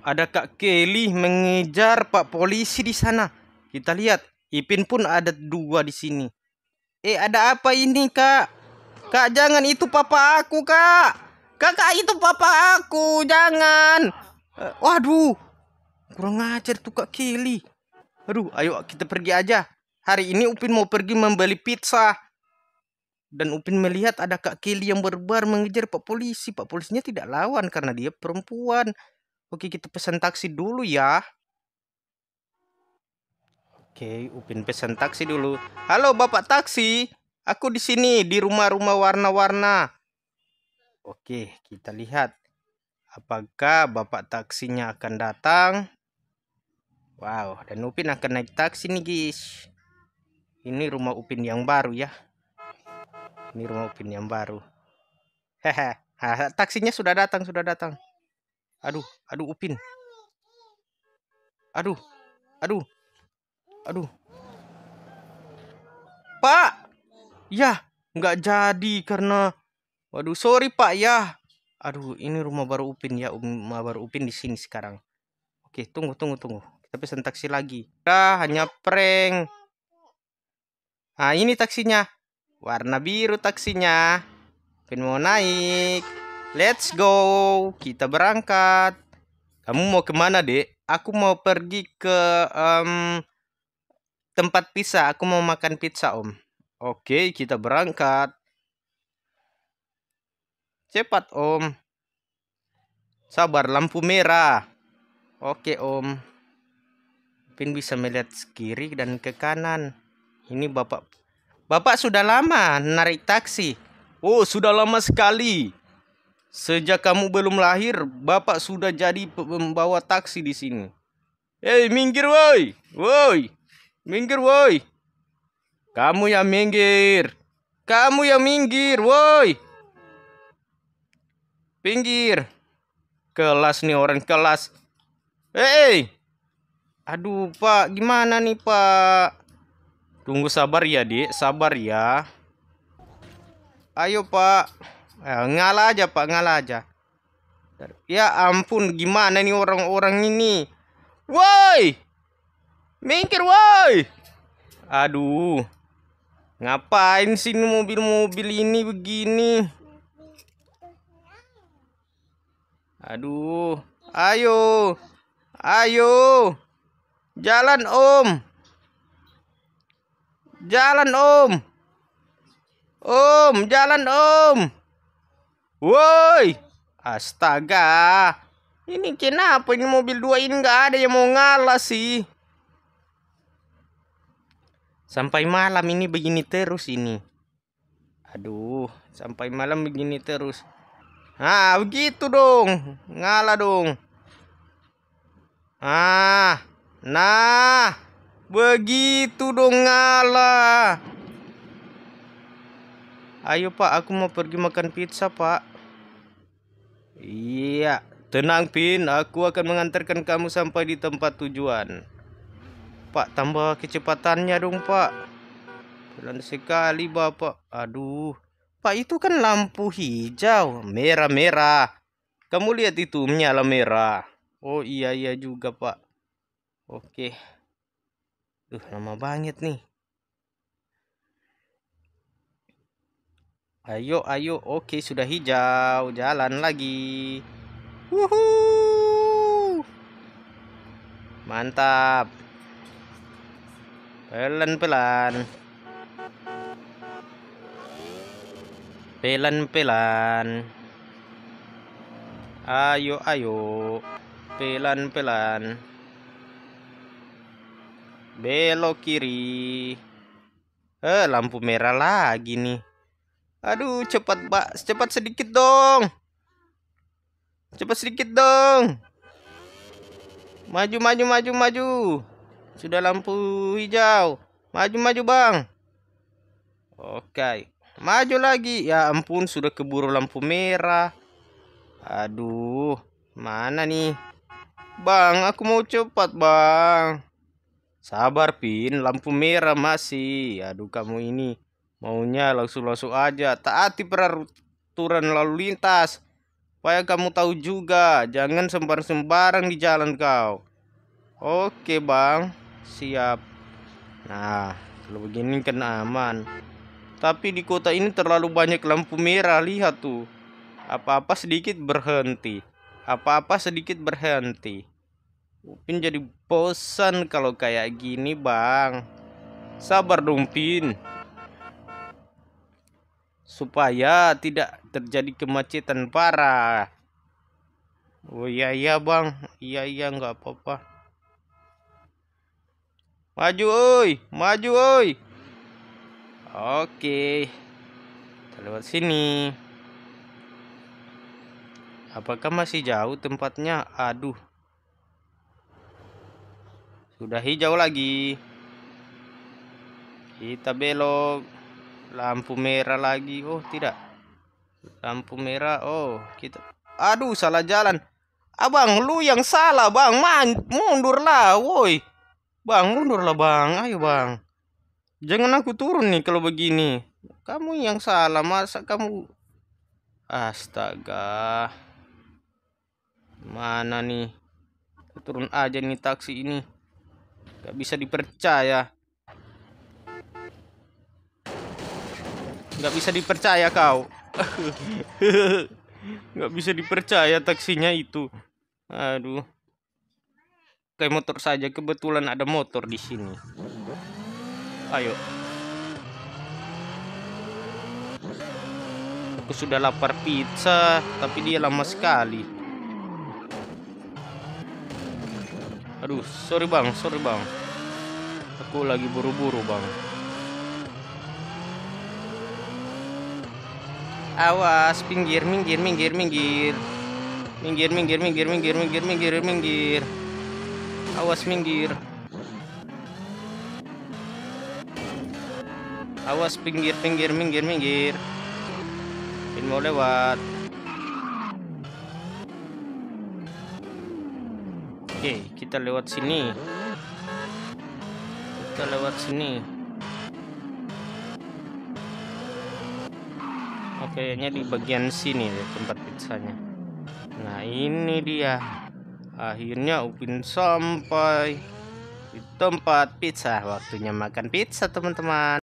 Ada Kak Kelly mengejar Pak Polisi di sana. Kita lihat, Ipin pun ada dua di sini. Eh, ada apa ini, Kak? Kak, jangan itu papa aku, Kak. Kakak itu papa aku, jangan. Uh, waduh. Kurang ajar tuh Kak Kelly. Aduh, ayo kita pergi aja. Hari ini Upin mau pergi membeli pizza. Dan Upin melihat ada Kak Kelly yang berbar mengejar Pak Polisi. Pak Polisinya tidak lawan karena dia perempuan. Oke, kita pesan taksi dulu ya. Oke, Upin pesan taksi dulu. Halo Bapak taksi, aku di sini di rumah-rumah warna-warna. Oke, kita lihat apakah Bapak taksinya akan datang. Wow, dan Upin akan naik taksi nih, guys. Ini rumah Upin yang baru ya. Ini rumah Upin yang baru. Hehe, taksinya sudah datang, sudah datang. Aduh, aduh Upin. Aduh. Aduh. Aduh. Pak. Ya, nggak jadi karena waduh sorry Pak ya. Aduh, ini rumah baru Upin ya, rumah baru Upin di sini sekarang. Oke, tunggu tunggu tunggu. Kita sentaksi taksi lagi. Dah, ya, hanya prank. Ah, ini taksinya. Warna biru taksinya. Upin mau naik. Let's go, kita berangkat. Kamu mau kemana, dek? Aku mau pergi ke um, tempat pizza. Aku mau makan pizza, om. Oke, kita berangkat. Cepat, om. Sabar, lampu merah. Oke, om. Pin bisa melihat kiri dan ke kanan. Ini bapak. Bapak sudah lama narik taksi. Oh, sudah lama sekali. Sejak kamu belum lahir, bapak sudah jadi pembawa taksi di sini. Hei, minggir woi. Woi. Minggir woi. Kamu yang minggir. Kamu yang minggir woi. Pinggir. Kelas nih orang kelas. Hei. Aduh, Pak, gimana nih, Pak? Tunggu sabar ya, Dik. Sabar ya. Ayo, Pak eh, ngalah aja pak ngalah aja ya ampun gimana nih orang-orang ini woi mikir woi aduh ngapain sih mobil-mobil ini begini aduh ayo ayo jalan om jalan om om jalan om Woi, astaga. Ini kenapa ini mobil dua ini nggak ada yang mau ngalah sih. Sampai malam ini begini terus ini. Aduh, sampai malam begini terus. Ah, begitu dong. Ngalah dong. Ah, nah. Begitu dong ngalah. Ayo pak, aku mau pergi makan pizza pak. Iya, tenang Pin, aku akan mengantarkan kamu sampai di tempat tujuan. Pak, tambah kecepatannya dong, Pak. Pelan sekali, Bapak. Aduh. Pak, itu kan lampu hijau, merah-merah. Kamu lihat itu menyala merah. Oh, iya iya juga, Pak. Oke. Duh, lama banget nih. Ayo, ayo. Oke, sudah hijau. Jalan lagi. Wuhu. Mantap. Pelan-pelan. Pelan-pelan. Ayo, ayo. Pelan-pelan. Belok kiri. Eh, lampu merah lagi nih. Aduh, cepat, Pak. Cepat sedikit dong. Cepat sedikit dong. Maju, maju, maju, maju. Sudah lampu hijau. Maju, maju, Bang. Oke. Maju lagi. Ya ampun, sudah keburu lampu merah. Aduh, mana nih? Bang, aku mau cepat, Bang. Sabar, Pin. Lampu merah masih. Aduh, kamu ini. Maunya langsung-langsung aja, taati peraturan lalu lintas. Supaya kamu tahu juga, jangan sembarang-sembarang di jalan kau. Oke bang, siap. Nah, kalau begini kena aman. Tapi di kota ini terlalu banyak lampu merah, lihat tuh. Apa-apa sedikit berhenti. Apa-apa sedikit berhenti. Upin jadi bosan kalau kayak gini bang. Sabar dong Pin supaya tidak terjadi kemacetan parah. Oh iya iya bang, iya iya nggak apa-apa. Maju oi, maju oi. Oke, kita lewat sini. Apakah masih jauh tempatnya? Aduh, sudah hijau lagi. Kita belok lampu merah lagi oh tidak lampu merah oh kita aduh salah jalan abang lu yang salah bang Man, lah, woi bang mundur lah bang ayo bang jangan aku turun nih kalau begini kamu yang salah masa kamu astaga mana nih turun aja nih taksi ini gak bisa dipercaya nggak bisa dipercaya kau nggak bisa dipercaya taksinya itu aduh kayak motor saja kebetulan ada motor di sini ayo aku sudah lapar pizza tapi dia lama sekali aduh sorry bang sorry bang aku lagi buru-buru bang awas pinggir minggir minggir minggir minggir minggir minggir minggir minggir minggir minggir awas minggir awas pinggir pinggir minggir minggir ini mau lewat oke kita lewat sini kita lewat sini kayaknya di bagian sini ya tempat pizzanya nah ini dia akhirnya Upin sampai di tempat pizza waktunya makan pizza teman-teman